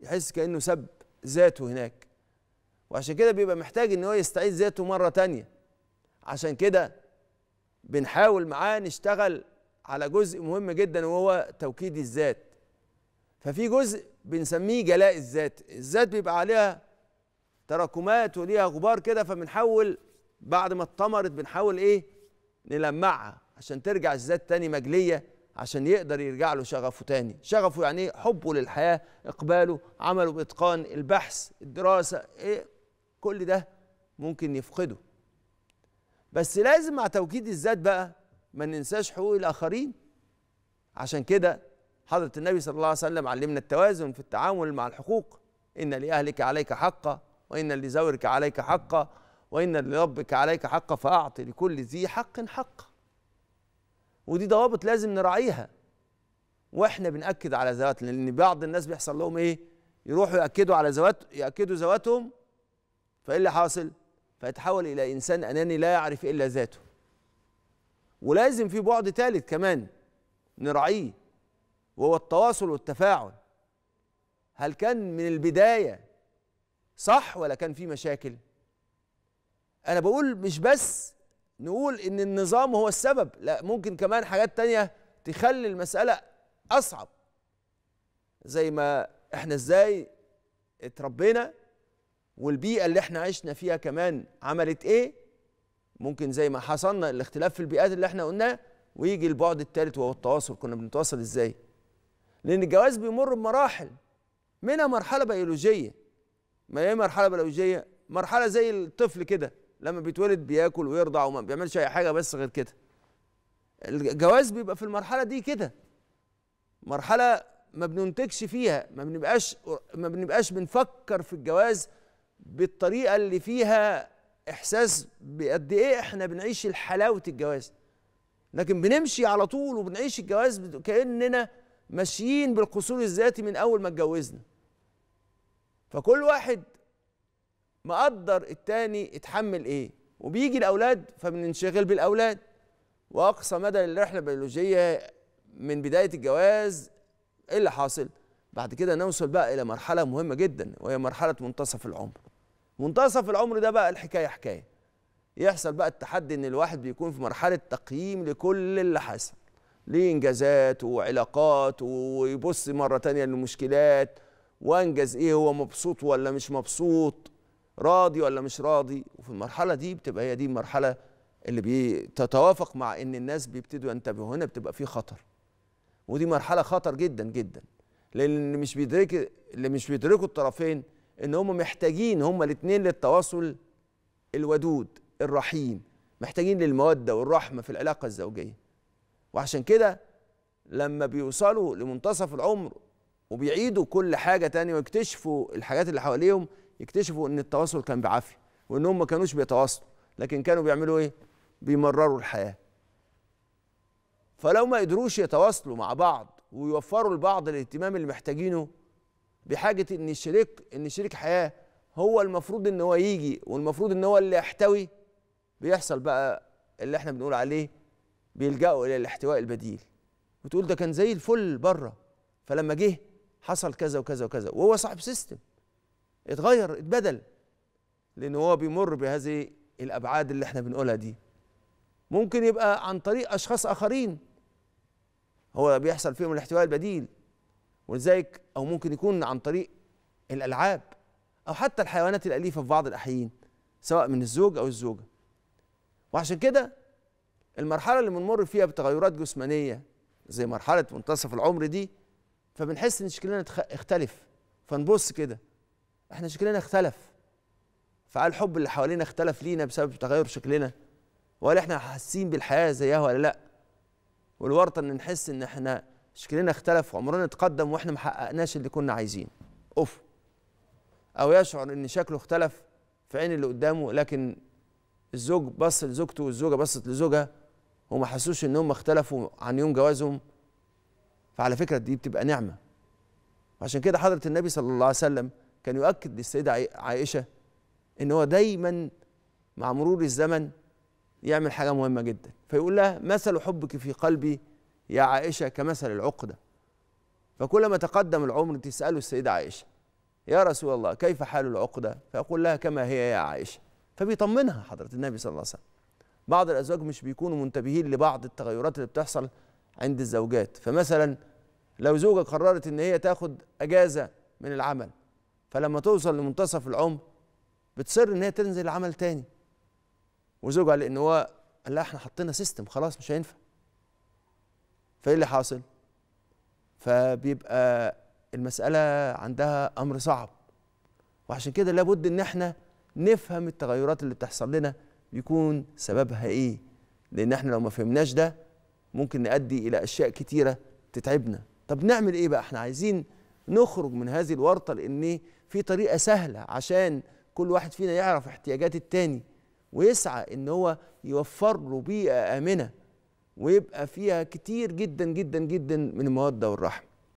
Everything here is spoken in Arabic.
يحس كانه سب ذاته هناك وعشان كده بيبقى محتاج ان هو يستعيد ذاته مره تانية عشان كده بنحاول معاه نشتغل على جزء مهم جدا وهو توكيد الذات ففي جزء بنسميه جلاء الذات الذات بيبقى عليها تراكمات وليها غبار كده فبنحاول بعد ما اتطمرت بنحاول ايه نلمعها عشان ترجع الذات تاني مجليه عشان يقدر يرجع له شغفه تاني شغفه يعني ايه حبه للحياة إقباله عمله بإتقان البحث الدراسة إيه كل ده ممكن يفقده بس لازم مع توكيد الذات بقى ما ننساش حقوق الآخرين عشان كده حضرة النبي صلى الله عليه وسلم علمنا التوازن في التعامل مع الحقوق إن لأهلك عليك حقا وإن لزوجك عليك حقا وإن لربك عليك حقا فأعطي لكل ذي حق حقا ودي ضوابط لازم نراعيها واحنا بنأكد على ذواتنا لان بعض الناس بيحصل لهم ايه يروحوا يأكدوا على ذوات يأكدوا ذواتهم فايه اللي حاصل فيتحول الى انسان اناني لا يعرف الا ذاته ولازم في بعد ثالث كمان نراعيه وهو التواصل والتفاعل هل كان من البدايه صح ولا كان في مشاكل انا بقول مش بس نقول ان النظام هو السبب لا ممكن كمان حاجات تانية تخلي المسألة أصعب زي ما احنا ازاي اتربينا والبيئة اللي احنا عشنا فيها كمان عملت ايه ممكن زي ما حصلنا الاختلاف في البيئات اللي احنا قلناه ويجي البعد الثالث وهو التواصل كنا بنتواصل ازاي لان الجواز بيمر بمراحل منها مرحلة بيولوجية ما هي مرحلة بيولوجية مرحلة زي الطفل كده لما بيتولد بياكل ويرضع وما بيعملش اي حاجه بس غير كده الجواز بيبقى في المرحله دي كده مرحله ما بننتجش فيها ما بنبقاش ما بنبقاش بنفكر في الجواز بالطريقه اللي فيها احساس بقد ايه احنا بنعيش حلاوه الجواز لكن بنمشي على طول وبنعيش الجواز كاننا ماشيين بالقصور الذاتي من اول ما اتجوزنا فكل واحد مقدر التاني اتحمل ايه وبيجي الاولاد فبننشغل بالاولاد واقصى مدى الرحله البيولوجيه من بدايه الجواز ايه اللي حاصل بعد كده نوصل بقى الى مرحله مهمه جدا وهي مرحله منتصف العمر منتصف العمر ده بقى الحكايه حكايه يحصل بقى التحدي ان الواحد بيكون في مرحله تقييم لكل اللي حصل ليه انجازات وعلاقات ويبص مره تانية للمشكلات وانجز ايه هو مبسوط ولا مش مبسوط راضي ولا مش راضي وفي المرحله دي بتبقى هي دي المرحله اللي بتتوافق مع ان الناس بيبتدوا ينتبهوا هنا بتبقى في خطر ودي مرحله خطر جدا جدا لان اللي مش بيدرك اللي مش بيدركوا الطرفين ان هم محتاجين هم الاثنين للتواصل الودود الرحيم محتاجين للموده والرحمه في العلاقه الزوجيه وعشان كده لما بيوصلوا لمنتصف العمر وبيعيدوا كل حاجه تانية ويكتشفوا الحاجات اللي حواليهم يكتشفوا ان التواصل كان بعافيه وانهم ما كانوش بيتواصلوا لكن كانوا بيعملوا ايه بيمرروا الحياه فلو ما قدروش يتواصلوا مع بعض ويوفروا لبعض الاهتمام اللي محتاجينه بحاجه ان الشريك ان شريك حياه هو المفروض ان هو يجي والمفروض ان هو اللي يحتوي بيحصل بقى اللي احنا بنقول عليه بيلجأوا الى الاحتواء البديل وتقول ده كان زي الفل بره فلما جه حصل كذا وكذا وكذا وهو صاحب سيستم اتغير اتبدل لان هو بيمر بهذه الابعاد اللي احنا بنقولها دي ممكن يبقى عن طريق اشخاص اخرين هو بيحصل فيهم الاحتواء البديل ولذلك او ممكن يكون عن طريق الالعاب او حتى الحيوانات الاليفه في بعض الاحيان سواء من الزوج او الزوجه وعشان كده المرحله اللي بنمر فيها بتغيرات جسمانيه زي مرحله منتصف العمر دي فبنحس ان شكلنا اختلف فنبص كده احنا شكلنا اختلف فهل الحب اللي حوالينا اختلف لينا بسبب تغير شكلنا ولا احنا حاسين بالحياه زيها ولا لا والورطه ان نحس ان احنا شكلنا اختلف وعمرنا اتقدم واحنا ما حققناش اللي كنا عايزين اوف او يشعر ان شكله اختلف في عين اللي قدامه لكن الزوج بص لزوجته والزوجه بصت لزوجها وما حسوش ان هم اختلفوا عن يوم جوازهم فعلى فكره دي بتبقى نعمه عشان كده حضره النبي صلى الله عليه وسلم كان يؤكد للسيدة عائشة إن هو دايما مع مرور الزمن يعمل حاجة مهمة جدا فيقول لها مثل حبك في قلبي يا عائشة كمثل العقدة فكلما تقدم العمر تسأله السيدة عائشة يا رسول الله كيف حال العقدة فأقول لها كما هي يا عائشة فبيطمنها حضرة النبي صلى الله عليه وسلم بعض الأزواج مش بيكونوا منتبهين لبعض التغيرات اللي بتحصل عند الزوجات فمثلا لو زوجة قررت إن هي تاخد أجازة من العمل فلما توصل لمنتصف العمر بتصر ان هي تنزل العمل تاني وزوجها لان هو قال لا احنا حطينا سيستم خلاص مش هينفع فايه اللي حاصل فبيبقى المساله عندها امر صعب وعشان كده لابد ان احنا نفهم التغيرات اللي بتحصل لنا يكون سببها ايه لان احنا لو ما فهمناش ده ممكن نؤدي الى اشياء كتيره تتعبنا طب نعمل ايه بقى احنا عايزين نخرج من هذه الورطه لان في طريقه سهله عشان كل واحد فينا يعرف احتياجات التاني ويسعى ان هو يوفر له بيئه امنه ويبقى فيها كتير جدا جدا جدا من الموده والرحمه